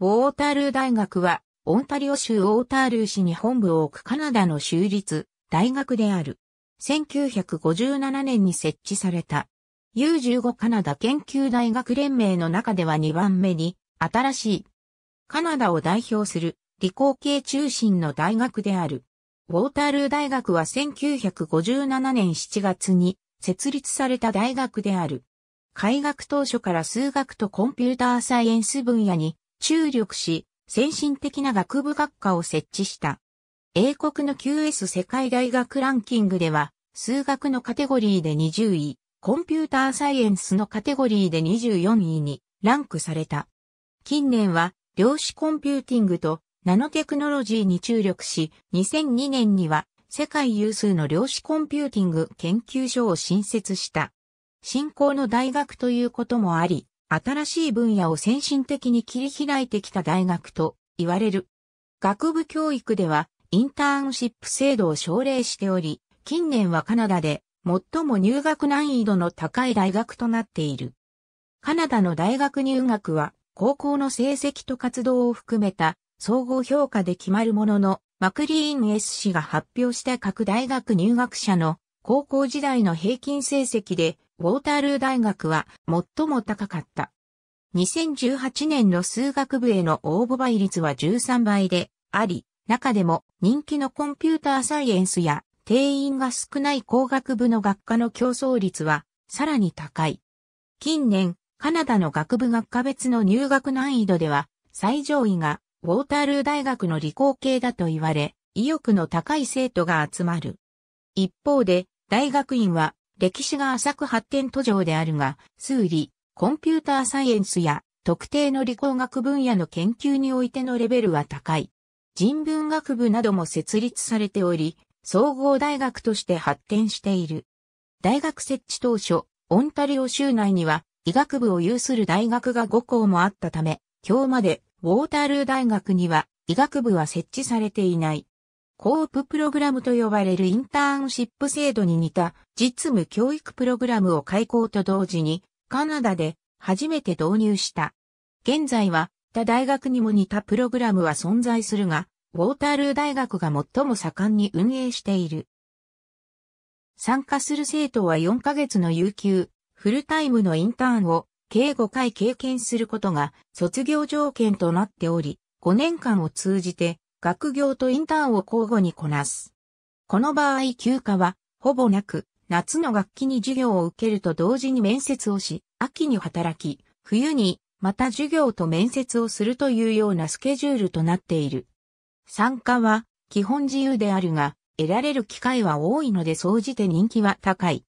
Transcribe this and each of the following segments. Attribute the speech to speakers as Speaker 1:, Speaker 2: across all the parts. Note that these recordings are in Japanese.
Speaker 1: ウォータールー大学は、オンタリオ州ウォータールー市に本部を置くカナダの州立大学である。1957年に設置された。U15 カナダ研究大学連盟の中では2番目に新しい。カナダを代表する理工系中心の大学である。ウォータールー大学は1957年7月に設立された大学である。開学当初から数学とコンピューターサイエンス分野に注力し、先進的な学部学科を設置した。英国の QS 世界大学ランキングでは、数学のカテゴリーで20位、コンピューターサイエンスのカテゴリーで24位にランクされた。近年は、量子コンピューティングとナノテクノロジーに注力し、2002年には世界有数の量子コンピューティング研究所を新設した。新興の大学ということもあり、新しい分野を先進的に切り開いてきた大学と言われる。学部教育ではインターンシップ制度を奨励しており、近年はカナダで最も入学難易度の高い大学となっている。カナダの大学入学は高校の成績と活動を含めた総合評価で決まるものの、マクリーン S 氏が発表した各大学入学者の高校時代の平均成績でウォータールー大学は最も高かった。2018年の数学部への応募倍率は13倍であり、中でも人気のコンピューターサイエンスや定員が少ない工学部の学科の競争率はさらに高い。近年、カナダの学部学科別の入学難易度では最上位がウォータールー大学の理工系だと言われ、意欲の高い生徒が集まる。一方で、大学院は歴史が浅く発展途上であるが、数理、コンピューターサイエンスや特定の理工学分野の研究においてのレベルは高い。人文学部なども設立されており、総合大学として発展している。大学設置当初、オンタリオ州内には医学部を有する大学が5校もあったため、今日までウォータールー大学には医学部は設置されていない。コーププログラムと呼ばれるインターンシップ制度に似た実務教育プログラムを開講と同時にカナダで初めて導入した。現在は他大学にも似たプログラムは存在するが、ウォータールー大学が最も盛んに運営している。参加する生徒は4ヶ月の有給、フルタイムのインターンを計5回経験することが卒業条件となっており、5年間を通じて学業とインターンを交互にこなす。この場合休暇は、ほぼなく、夏の学期に授業を受けると同時に面接をし、秋に働き、冬に、また授業と面接をするというようなスケジュールとなっている。参加は、基本自由であるが、得られる機会は多いので総じて人気は高い。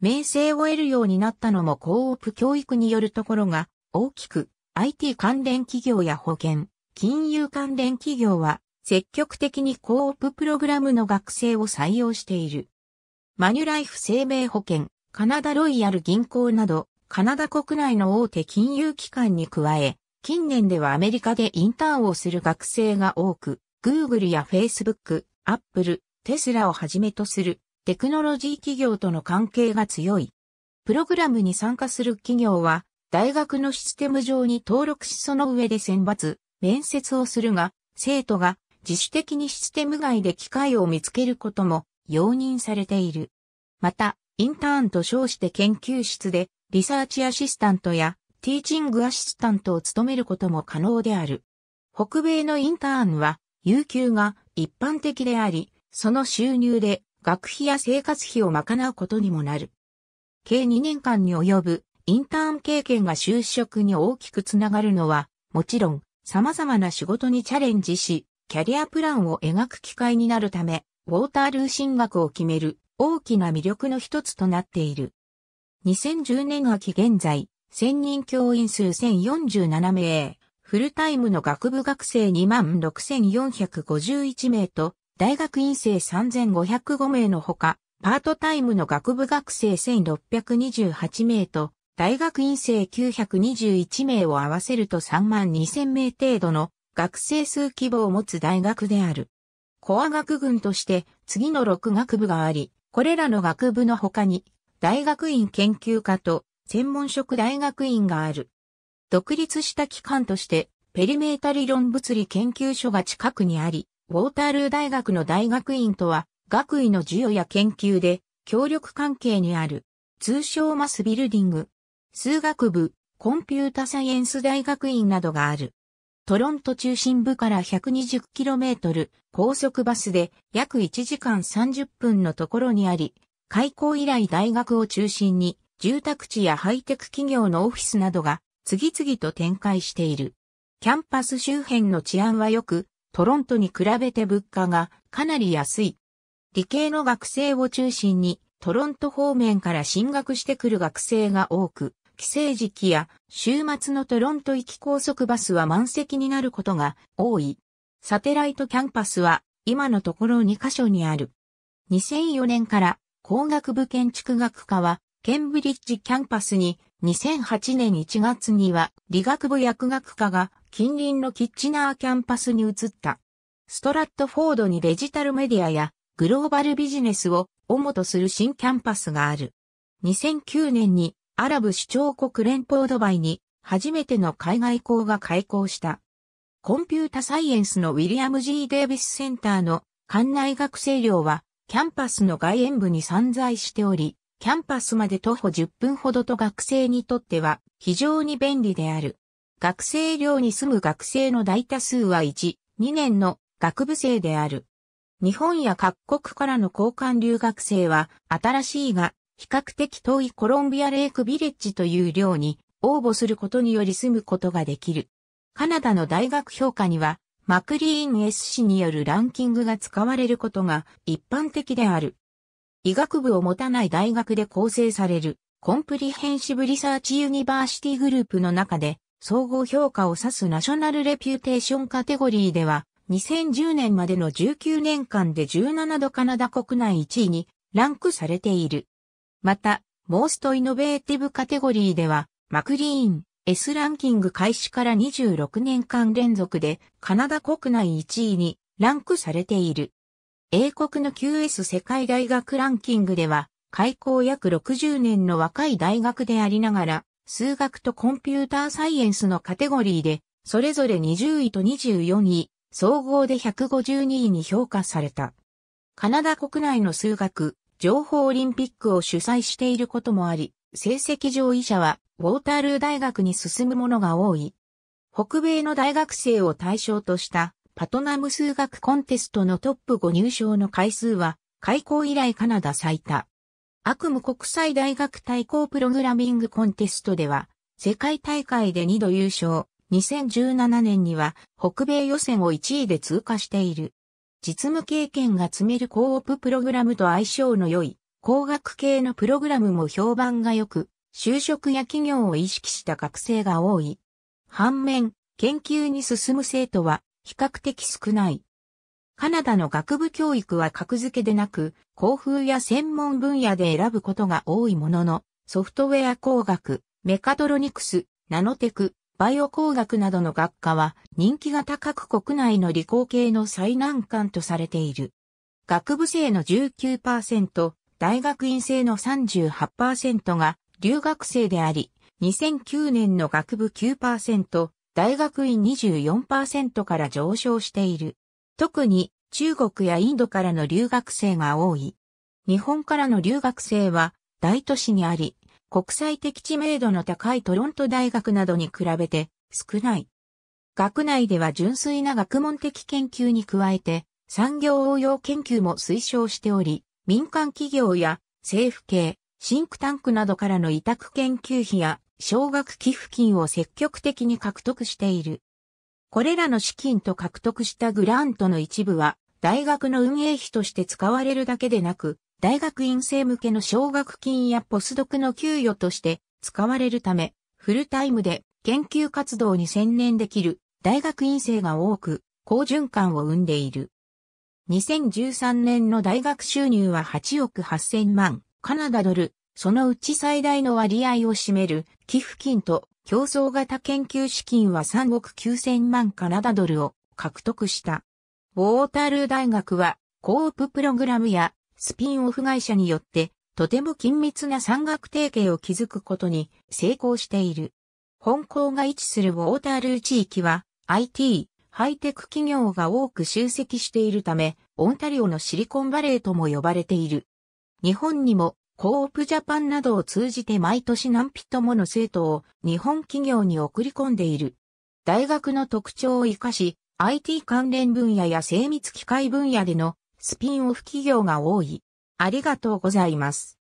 Speaker 1: 名声を得るようになったのも高オプ教育によるところが、大きく、IT 関連企業や保険、金融関連企業は、積極的にコーププログラムの学生を採用している。マニュライフ生命保険、カナダロイヤル銀行など、カナダ国内の大手金融機関に加え、近年ではアメリカでインターンをする学生が多く、Google や Facebook、Apple、テスラをはじめとするテクノロジー企業との関係が強い。プログラムに参加する企業は、大学のシステム上に登録しその上で選抜、面接をするが、生徒が自主的にシステム外で機械を見つけることも容認されている。また、インターンと称して研究室でリサーチアシスタントやティーチングアシスタントを務めることも可能である。北米のインターンは、有給が一般的であり、その収入で学費や生活費を賄うことにもなる。計2年間に及ぶインターン経験が就職に大きくつながるのは、もちろん様々な仕事にチャレンジし、キャリアプランを描く機会になるため、ウォータールー進学を決める大きな魅力の一つとなっている。2010年秋現在、専任教員数1047名、フルタイムの学部学生26,451名と、大学院生3,505名のほか、パートタイムの学部学生1,628名と、大学院生921名を合わせると32,000名程度の学生数規模を持つ大学である。コア学群として次の6学部があり、これらの学部の他に、大学院研究科と専門職大学院がある。独立した機関として、ペリメータ理論物理研究所が近くにあり、ウォータールー大学の大学院とは、学位の授与や研究で、協力関係にある。通称マスビルディング。数学部、コンピュータサイエンス大学院などがある。トロント中心部から 120km 高速バスで約1時間30分のところにあり、開校以来大学を中心に住宅地やハイテク企業のオフィスなどが次々と展開している。キャンパス周辺の治安は良く、トロントに比べて物価がかなり安い。理系の学生を中心にトロント方面から進学してくる学生が多く、帰省時期や週末のトロント行き高速バスは満席になることが多い。サテライトキャンパスは今のところ2カ所にある。2004年から工学部建築学科はケンブリッジキャンパスに2008年1月には理学部薬学科が近隣のキッチナーキャンパスに移った。ストラットフォードにデジタルメディアやグローバルビジネスを主とする新キャンパスがある。2009年にアラブ首長国連邦ドバイに初めての海外校が開校した。コンピュータサイエンスのウィリアム・ G・ デイビスセンターの館内学生寮はキャンパスの外縁部に散在しており、キャンパスまで徒歩10分ほどと学生にとっては非常に便利である。学生寮に住む学生の大多数は1、2年の学部生である。日本や各国からの交換留学生は新しいが比較的遠いコロンビアレイクビレッジという寮に応募することにより住むことができる。カナダの大学評価には、マクリーン S 氏によるランキングが使われることが一般的である。医学部を持たない大学で構成されるコンプリヘンシブリサーチユニバーシティグループの中で総合評価を指すナショナルレピュテーションカテゴリーでは2010年までの19年間で17度カナダ国内1位にランクされている。また、モーストイノベーティブカテゴリーでは、マクリーン S ランキング開始から26年間連続でカナダ国内1位にランクされている。英国の QS 世界大学ランキングでは、開校約60年の若い大学でありながら、数学とコンピューターサイエンスのカテゴリーで、それぞれ20位と24位、総合で152位に評価された。カナダ国内の数学、情報オリンピックを主催していることもあり、成績上位者はウォータールー大学に進むものが多い。北米の大学生を対象としたパトナム数学コンテストのトップ5入賞の回数は開校以来カナダ最多。悪夢国際大学対抗プログラミングコンテストでは世界大会で2度優勝。2017年には北米予選を1位で通過している。実務経験が積める高ーププログラムと相性の良い工学系のプログラムも評判が良く、就職や企業を意識した学生が多い。反面、研究に進む生徒は比較的少ない。カナダの学部教育は格付けでなく、校風や専門分野で選ぶことが多いものの、ソフトウェア工学、メカトロニクス、ナノテク、バイオ工学などの学科は人気が高く国内の理工系の最難関とされている。学部生の19%、大学院生の38%が留学生であり、2009年の学部9%、大学院24%から上昇している。特に中国やインドからの留学生が多い。日本からの留学生は大都市にあり、国際的知名度の高いトロント大学などに比べて少ない。学内では純粋な学問的研究に加えて産業応用研究も推奨しており、民間企業や政府系、シンクタンクなどからの委託研究費や奨学寄付金を積極的に獲得している。これらの資金と獲得したグラントの一部は大学の運営費として使われるだけでなく、大学院生向けの奨学金やポスドクの給与として使われるため、フルタイムで研究活動に専念できる大学院生が多く、好循環を生んでいる。2013年の大学収入は8億8000万カナダドル、そのうち最大の割合を占める寄付金と競争型研究資金は3億9000万カナダドルを獲得した。ウォータルー大学はコーププログラムやスピンオフ会社によって、とても緊密な産学提携を築くことに成功している。本校が位置するウォータールー地域は、IT、ハイテク企業が多く集積しているため、オンタリオのシリコンバレーとも呼ばれている。日本にも、コープジャパンなどを通じて毎年何ピットもの生徒を日本企業に送り込んでいる。大学の特徴を活かし、IT 関連分野や精密機械分野でのスピンオフ企業が多い。ありがとうございます。